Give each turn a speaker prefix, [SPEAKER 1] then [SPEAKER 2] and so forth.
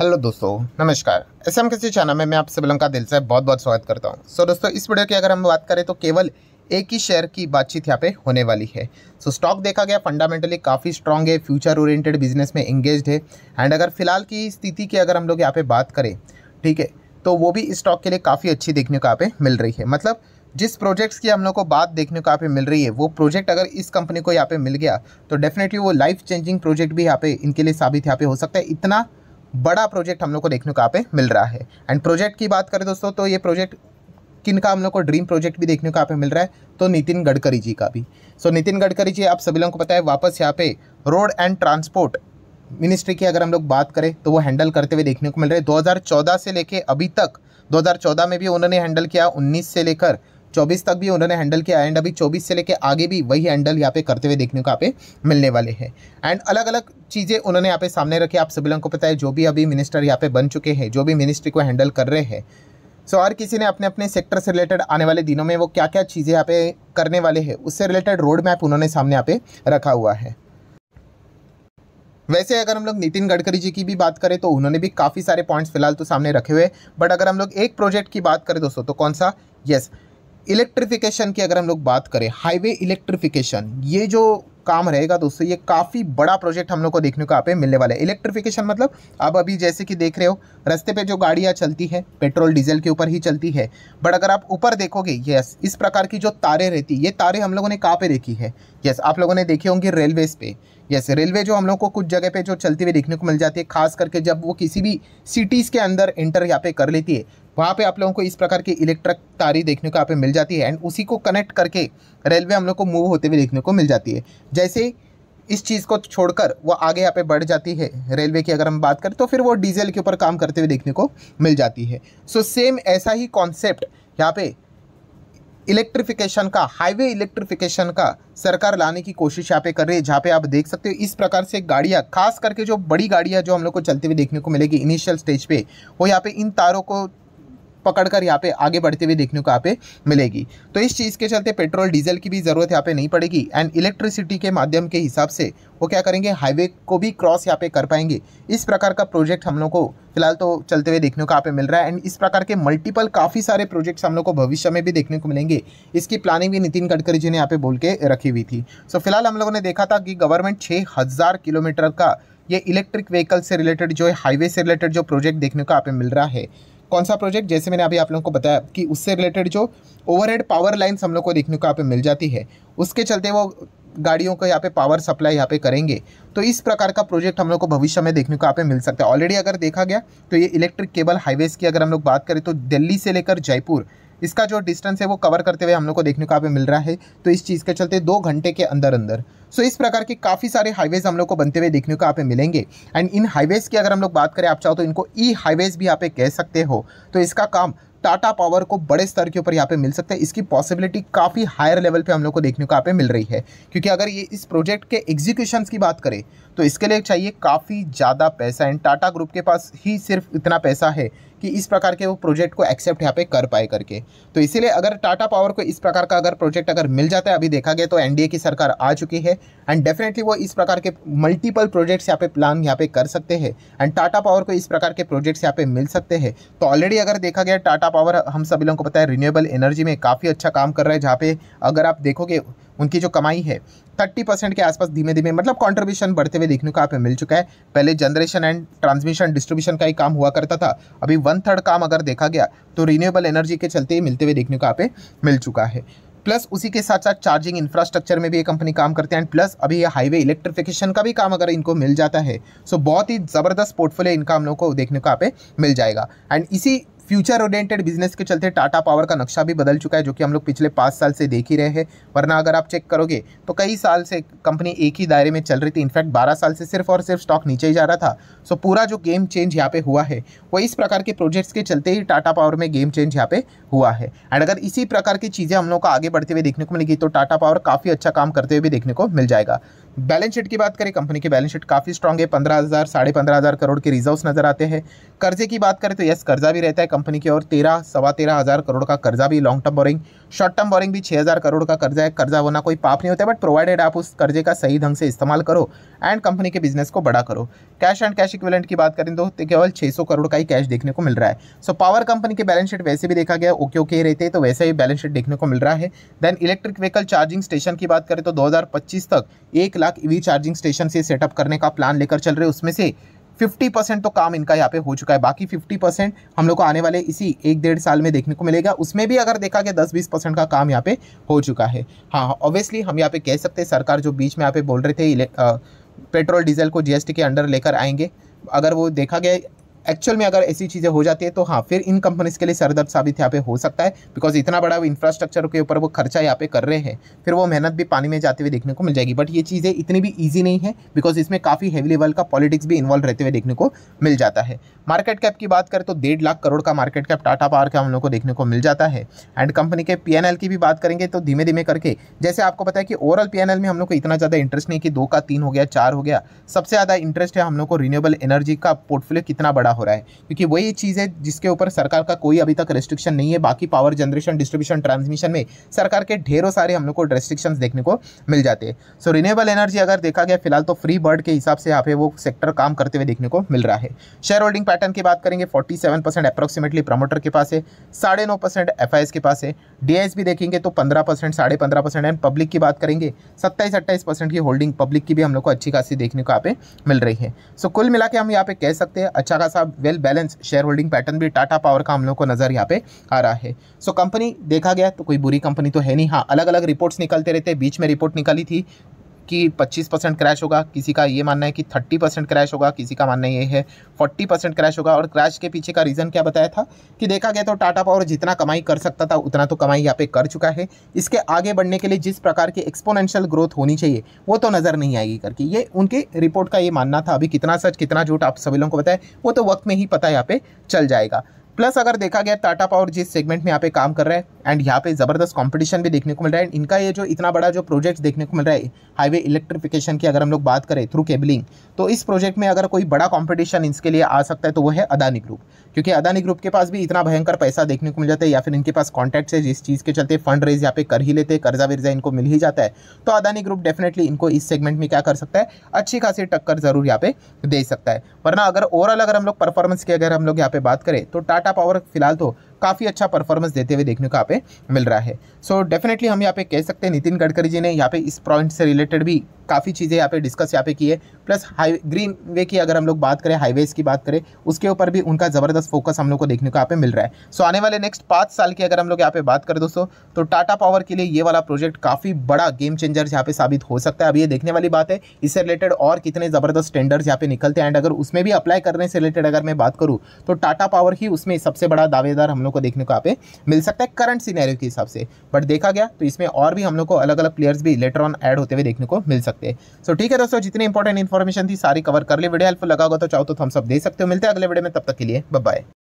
[SPEAKER 1] hello दोस्तों नमस्कार S M किसी चैनल में मैं आप सभी का दिल से बहुत बहुत स्वागत करता हूं सो so, दोस्तों इस वीडियो की अगर हम बात करें तो केवल एक ही शेयर की बातचीत यहाँ पे होने वाली है सो so, स्टॉक देखा गया फंडामेंटली काफ़ी स्ट्रांग है फ्यूचर ओरिएंटेड बिजनेस में इंगेज है एंड अगर फिलहाल की स्थिति की अगर हम लोग यहाँ पर बात करें ठीक है तो वो भी स्टॉक के लिए काफ़ी अच्छी देखने को यहाँ पे मिल रही है मतलब जिस प्रोजेक्ट्स की हम लोग को बात देखने को यहाँ पे मिल रही है वो प्रोजेक्ट अगर इस कंपनी को यहाँ पे मिल गया तो डेफिनेटली वो लाइफ चेंजिंग प्रोजेक्ट भी यहाँ पे इनके लिए साबित यहाँ पे हो सकता है इतना बड़ा प्रोजेक्ट हम लोग को देखने को यहाँ पे मिल रहा है एंड प्रोजेक्ट की बात करें दोस्तों तो ये प्रोजेक्ट किन का हम लोग को ड्रीम प्रोजेक्ट भी देखने को यहाँ पे मिल रहा है तो नितिन गडकरी जी का भी सो so, नितिन गडकरी जी आप सभी लोगों को पता है वापस यहाँ पे रोड एंड ट्रांसपोर्ट मिनिस्ट्री की अगर हम लोग बात करें तो वो हैंडल करते हुए देखने को मिल रहे हैं 2014 से लेके अभी तक 2014 में भी उन्होंने हैंडल किया 19 से लेकर चौबीस तक भी उन्होंने हैंडल किया एंड अभी चौबीस से लेके आगे भी वही हैंडल यहाँ पे करते हुए देखने को यहाँ पे मिलने वाले हैं एंड अलग अलग चीज़ें उन्होंने यहाँ पे सामने रखी आप सभी लोगों को पता है जो भी अभी मिनिस्टर यहाँ पे बन चुके हैं जो भी मिनिस्ट्री को हैंडल कर रहे हैं सो so, हर किसी ने अपने अपने सेक्टर से रिलेटेड आने वाले दिनों में वो क्या क्या चीज़ें यहाँ पे करने वाले हैं उससे रिलेटेड रोड मैप उन्होंने सामने यहाँ पे रखा हुआ है वैसे अगर हम लोग नितिन गडकरी जी की भी बात करें तो उन्होंने भी काफ़ी सारे पॉइंट्स फिलहाल तो सामने रखे हुए बट अगर हम लोग एक प्रोजेक्ट की बात करें दोस्तों तो कौन सा यस yes, इलेक्ट्रिफिकेशन की अगर हम लोग बात करें हाईवे इलेक्ट्रिफिकेशन ये जो काम रहेगा दोस्तों ये काफ़ी बड़ा प्रोजेक्ट हम लोग को देखने को आप मिलने वाला है इलेक्ट्रिफिकेशन मतलब अब अभी जैसे कि देख रहे हो रास्ते पे जो गाड़ियाँ चलती है पेट्रोल डीजल के ऊपर ही चलती है बट अगर आप ऊपर देखोगे यस इस प्रकार की जो तारे रहती ये तारे हम लोगों ने कहाँ पे देखी है यस आप लोगों ने देखी होंगी रेलवेज पे यस रेलवे जो हम लोग को कुछ जगह पर जो चलती हुई देखने को मिल जाती है खास करके जब वो किसी भी सिटीज़ के अंदर इंटर यहाँ पे कर लेती है वहाँ पे आप लोगों को इस प्रकार की इलेक्ट्रिक तारी देखने को यहाँ पे मिल जाती है एंड उसी को कनेक्ट करके रेलवे हम लोग को मूव होते हुए देखने को मिल जाती है जैसे इस चीज़ को छोड़कर वो आगे यहाँ पे बढ़ जाती है रेलवे की अगर हम बात करें तो फिर वो डीजल के ऊपर काम करते हुए देखने को मिल जाती है सो so, सेम ऐसा ही कॉन्सेप्ट यहाँ पे इलेक्ट्रिफिकेशन का हाईवे इलेक्ट्रिफिकेशन का सरकार लाने की कोशिश यहाँ पे कर रही है जहाँ पे आप देख सकते हो इस प्रकार से गाड़ियाँ खास करके जो बड़ी गाड़ियाँ जो हम लोग को चलते हुए देखने को मिलेगी इनिशियल स्टेज पे वो यहाँ पे इन तारों को पकड़कर यहाँ पे आगे बढ़ते हुए देखने को यहाँ पे मिलेगी तो इस चीज़ के चलते पेट्रोल डीजल की भी ज़रूरत यहाँ पे नहीं पड़ेगी एंड इलेक्ट्रिसिटी के माध्यम के हिसाब से वो क्या करेंगे हाईवे को भी क्रॉस यहाँ पे कर पाएंगे इस प्रकार का प्रोजेक्ट हम लोग को फिलहाल तो चलते हुए देखने को यहाँ पे मिल रहा है एंड इस प्रकार के मल्टीपल काफ़ी सारे प्रोजेक्ट्स हम लोग को भविष्य में भी देखने को मिलेंगे इसकी प्लानिंग भी नितिन गडकरी जी ने यहाँ पे बोल के रखी हुई थी सो so, फिलहाल हम लोगों ने देखा था कि गवर्नमेंट छः हज़ार किलोमीटर का ये इलेक्ट्रिक व्हीकल से रिलेटेड जो है हाईवे से रिलेटेड जो प्रोजेक्ट देखने को यहाँ पे मिल रहा है कौन सा प्रोजेक्ट जैसे मैंने अभी आप लोगों को बताया कि उससे रिलेटेड जो ओवरहेड पावर लाइन्स हम लोग को देखने को यहाँ पे मिल जाती है उसके चलते वो गाड़ियों को यहाँ पे पावर सप्लाई यहाँ पे करेंगे तो इस प्रकार का प्रोजेक्ट हम लोग को भविष्य में देखने को यहाँ पे मिल सकता है ऑलरेडी अगर देखा गया तो ये इलेक्ट्रिक केबल हाईवेज़ की अगर हम लोग बात करें तो दिल्ली से लेकर जयपुर इसका जो डिस्टेंस है वो कवर करते हुए हम लोग को देखने को यहाँ पे मिल रहा है तो इस चीज़ के चलते दो घंटे के अंदर अंदर सो so, इस प्रकार के काफ़ी सारे हाईवेज़ हम लोग को बनते हुए देखने को यहाँ पे मिलेंगे एंड इन हाईवेज़ की अगर हम लोग बात करें आप चाहो तो इनको ई हाईवेज़ भी यहाँ पे कह सकते हो तो इसका काम टाटा पावर को बड़े स्तर के ऊपर यहाँ पे मिल सकता है इसकी पॉसिबिलिटी काफ़ी हायर लेवल पे हम लोग को देखने को यहाँ पे मिल रही है क्योंकि अगर ये इस प्रोजेक्ट के एग्जीक्यूशन की बात करें तो इसके लिए चाहिए काफ़ी ज़्यादा पैसा एंड टाटा ग्रुप के पास ही सिर्फ इतना पैसा है कि इस प्रकार के वो प्रोजेक्ट को एक्सेप्ट यहाँ पे कर पाए करके तो इसीलिए अगर टाटा पावर को इस प्रकार का अगर प्रोजेक्ट अगर मिल जाता है अभी देखा गया तो एनडीए की सरकार आ चुकी है एंड डेफिनेटली वो इस प्रकार के मल्टीपल प्रोजेक्ट्स यहाँ पे प्लान यहाँ पे कर सकते हैं एंड टाटा पावर को इस प्रकार के प्रोजेक्ट्स यहाँ पे मिल सकते हैं तो ऑलरेडी अगर देखा गया टाटा पावर हम सभी लोगों को पता है रिन्यूएबल एनर्जी में काफ़ी अच्छा काम कर रहा है जहाँ पे अगर आप देखोगे उनकी जो कमाई है थर्टी परसेंट के आसपास धीमे धीमे मतलब कंट्रीब्यूशन बढ़ते हुए देखने को आप मिल चुका है पहले जनरेशन एंड ट्रांसमिशन डिस्ट्रीब्यूशन का ही काम हुआ करता था अभी वन थर्ड काम अगर देखा गया तो रिन्यूएबल एनर्जी के चलते ही मिलते हुए देखने को आप मिल चुका है प्लस उसी के साथ साथ चार्जिंग इंफ्रास्ट्रक्चर में भी ये कंपनी काम करते हैं एंड प्लस अभी ये हाईवे इलेक्ट्रिफिकेशन का भी काम अगर इनको मिल जाता है सो so बहुत ही ज़बरदस्त पोर्टफोलियो इनका हम लोग को देखने को आप मिल जाएगा एंड इसी फ्यूचर ओरिएंटेड बिजनेस के चलते टाटा पावर का नक्शा भी बदल चुका है जो कि हम लोग पिछले पाँच साल से देख ही रहे हैं वरना अगर आप चेक करोगे तो कई साल से कंपनी एक ही दायरे में चल रही थी इनफैक्ट बारह साल से सिर्फ और सिर्फ स्टॉक नीचे ही जा रहा था सो पूरा जो गेम चेंज यहाँ पे हुआ है वो इस प्रकार के प्रोजेक्ट्स के चलते ही टाटा पावर में गेम चेंज यहाँ पे हुआ है एंड अगर इसी प्रकार की चीज़ें हम लोग को आगे बढ़ते हुए देखने को मिलेगी तो टाटा पावर काफ़ी अच्छा काम करते हुए भी देखने को मिल जाएगा बैलेंस शीट की बात करें कंपनी की बैलेंस शीट काफ़ी स्ट्रॉग है पंद्रह हज़ार साढ़े पंद्रह हज़ार करोड़ के रिजर्व्स नज़र आते हैं कर्जे की बात करें तो यस कर्जा भी रहता है कंपनी की और तेरह सवा तेरह हज़ार करोड़ का कर्जा भी long term borrowing short term borrowing भी छः हज़ार करोड़ का कर्जा है कर्जा होना कोई पाप नहीं होता बट प्रोवाइडेड आप उस कर्जे का सही ढंग से इस्तेमाल करो एंड कंपनी के बिजनेस को बड़ा करो कैश एंड कैश इक्विलेंट की बात करें तो केवल छः सौ करोड़ का ही कैश देखने को मिल रहा है सो पावर कंपनी के बैलेंस शीट वैसे भी देखा गया ओके ओके रहते हैं तो वैसे ही बैलेंस शीट देखने को मिल रहा है then electric vehicle charging station की बात करें तो दो तक एक lakh lakh EV charging station से सेटअप करने का प्लान लेकर चल रहे हैं उसमें से 50 परसेंट तो काम इनका यहाँ पे हो चुका है बाकी 50 परसेंट हम लोग को आने वाले इसी एक डेढ़ साल में देखने को मिलेगा उसमें भी अगर देखा गया दस बीस परसेंट का काम यहाँ पे हो चुका है हाँ ऑब्वियसली हम यहाँ पे कह सकते हैं सरकार जो बीच में यहाँ पे बोल रहे थे आ, पेट्रोल डीजल को जीएसटी के अंडर लेकर आएंगे अगर वो देखा गया एक्चुअल में अगर ऐसी चीज़ें हो जाती है तो हाँ फिर इन कंपनीज़ के लिए सरदर्द साबित यहाँ पे हो सकता है बिकॉज इतना बड़ा इंफ्रास्ट्रक्चर के ऊपर वो खर्चा यहाँ पे कर रहे हैं फिर वो मेहनत भी पानी में जाते हुए देखने को मिल जाएगी बट ये चीज़ें इतनी भी ईजी नहीं है बिकॉज इसमें काफ़ी हैवी लेवल का पॉलिटिक्स भी इन्वॉल्व रहते हुए देखने को मिल जाता है मार्केट कैप की बात करें तो डेढ़ लाख करोड़ का मार्केट कैप टाटा पावर का हम लोग को देखने को मिल जाता है एंड कंपनी के पी की भी बात करेंगे तो धीमे धीमे करके जैसे आपको पता है कि ओवरऑल पी में हम लोग को इतना ज़्यादा इंटरेस्ट नहीं कि दो का तीन हो गया चार हो गया सबसे ज़्यादा इंटरेस्ट है हम लोग को रिन्यूएबल एनर्जी का पोर्टफोलियो कितना बड़ा हो रहा है क्योंकि वही चीज़ है जिसके ऊपर सरकार का कोई अभी तक रेस्ट्रिक्शन नहीं है बाकी पावर जनरेशन डिस्ट्रीब्यूशन ट्रांसमिशन में सरकार के ढेरों सारे हम लोग को रेस्ट्रिक्शन देखने को मिल जाते हैं सो रिन्यूएबल एनर्जी अगर देखा गया फिलहाल तो फ्री बर्ड के हिसाब से यहाँ पे वो सेक्टर काम करते हुए देखने को मिल रहा है शेयर होल्डिंग पैटर्न की बात करेंगे forty seven percent approximately promoter के पास है साढ़े नौ परसेंट एफ आई एस के पास है डी भी देखेंगे तो पंद्रह परसेंट साढ़े पंद्रह परसेंट एंड पब्लिक की बात करेंगे सत्ताईस अट्ठाईस परसेंट की होल्डिंग पब्लिक की भी हम लोग को अच्छी खासी देखने को यहाँ पे मिल रही है सो so, कुल मिला के हम यहाँ पे कह सकते हैं अच्छा खासा सा well balance share holding pattern भी टाटा पावर का हम लोग को नज़र यहाँ पे आ रहा है सो so, कंपनी देखा गया तो कोई बुरी कंपनी तो है नहीं हाँ अलग अलग रिपोर्ट्स निकलते रहते बीच में रिपोर्ट निकली थी कि 25 परसेंट क्रैश होगा किसी का ये मानना है कि 30 परसेंट क्रैश होगा किसी का मानना ये है 40 परसेंट क्रैश होगा और क्रैश के पीछे का रीज़न क्या बताया था कि देखा गया तो टाटा पावर जितना कमाई कर सकता था उतना तो कमाई यहाँ पे कर चुका है इसके आगे बढ़ने के लिए जिस प्रकार की एक्सपोनेंशियल ग्रोथ होनी चाहिए वो तो नज़र नहीं आएगी करके ये उनके रिपोर्ट का ये मानना था अभी कितना सच कितना झूठ आप सभी लोगों को बताए वो तो वक्त में ही पता यहाँ पर चल जाएगा प्लस अगर देखा गया टाटा पावर जिस सेगमेंट में यहाँ पे काम कर रहा है एंड यहाँ पे ज़बरदस्त कंपटीशन भी देखने को मिल रहा है इनका ये जो इतना बड़ा जो प्रोजेक्ट देखने को मिल रहा है हाईवे इलेक्ट्रिफिकेशन की अगर हम लोग बात करें थ्रू केबलिंग तो इस प्रोजेक्ट में अगर कोई बड़ा कॉम्पिटिशन इसके लिए आ सकता है तो वो है अदानी ग्रुप क्योंकि अदानी ग्रुप के पास भी इतना भयंकर पैसा देखने को मिल जाता है या फिर इनके पास कॉन्टैक्ट्स है जिस चीज़ के चलते फंड रेज यहाँ पे कर ही लेते कर्जा वर्जा इनको मिल ही जाता है तो अदानी ग्रुप डेफिनेटली इनको इस सेगमेंट में क्या कर सकता है अच्छी खासी टक्कर जरूर यहाँ पे दे सकता है वरना अगर ओवरऑल अगर हम लोग परफॉर्मेंस की अगर हम लोग यहाँ पे बात करें तो टाटा टाटा पावर फिलहाल तो काफ़ी अच्छा परफॉर्मेंस देते हुए देखने को यहाँ पे मिल रहा है सो so, डेफिनेटली हम यहाँ पे कह सकते हैं नितिन गडकरी जी ने यहाँ पे इस पॉइंट से रिलेटेड भी काफ़ी चीज़ें यहाँ पे डिस्कस यहाँ पे की है प्लस हाई ग्रीन वे की अगर हम लोग बात करें हाईवेज़ की बात करें उसके ऊपर भी उनका ज़बरदस्त फोकस हम लोग को देखने को यहाँ पे मिल रहा है सो so, आने वाले नेक्स्ट पाँच साल की अगर हम लोग यहाँ पे बात करें दोस्तों तो टाटा पावर के लिए ये वाला प्रोजेक्ट काफ़ी बड़ा गेम चेंजर यहाँ पे साबित हो सकता है अब ये देखने वाली बात है इससे रिलेटेड और कितने ज़बरदस्त टेंडर्स यहाँ पे निकलते हैं एंड अगर उसमें भी अप्लाई करने से रिलेटेड अगर मैं बात करूँ तो टाटा पावर ही उसमें सबसे बड़ा दावेदार हम लोग लोग को देखने को यहाँ पे मिल सकता है करंट सीनैरियो के हिसाब से बट देखा गया तो इसमें और भी हम लोग को अलग अलग प्लेयर्स भी लेटर ऑन एड होते हुए देखने को मिल सकते हैं सो ठीक है दोस्तों जितनी इंपॉर्टेंट इन्फॉर्मेशन थी सारी कवर कर ली वीडियो हेल्पफुल लगा होगा तो चाहो तो हम सब दे सकते हो मिलते हैं अगले वीडियो में तब तक के लिए बाय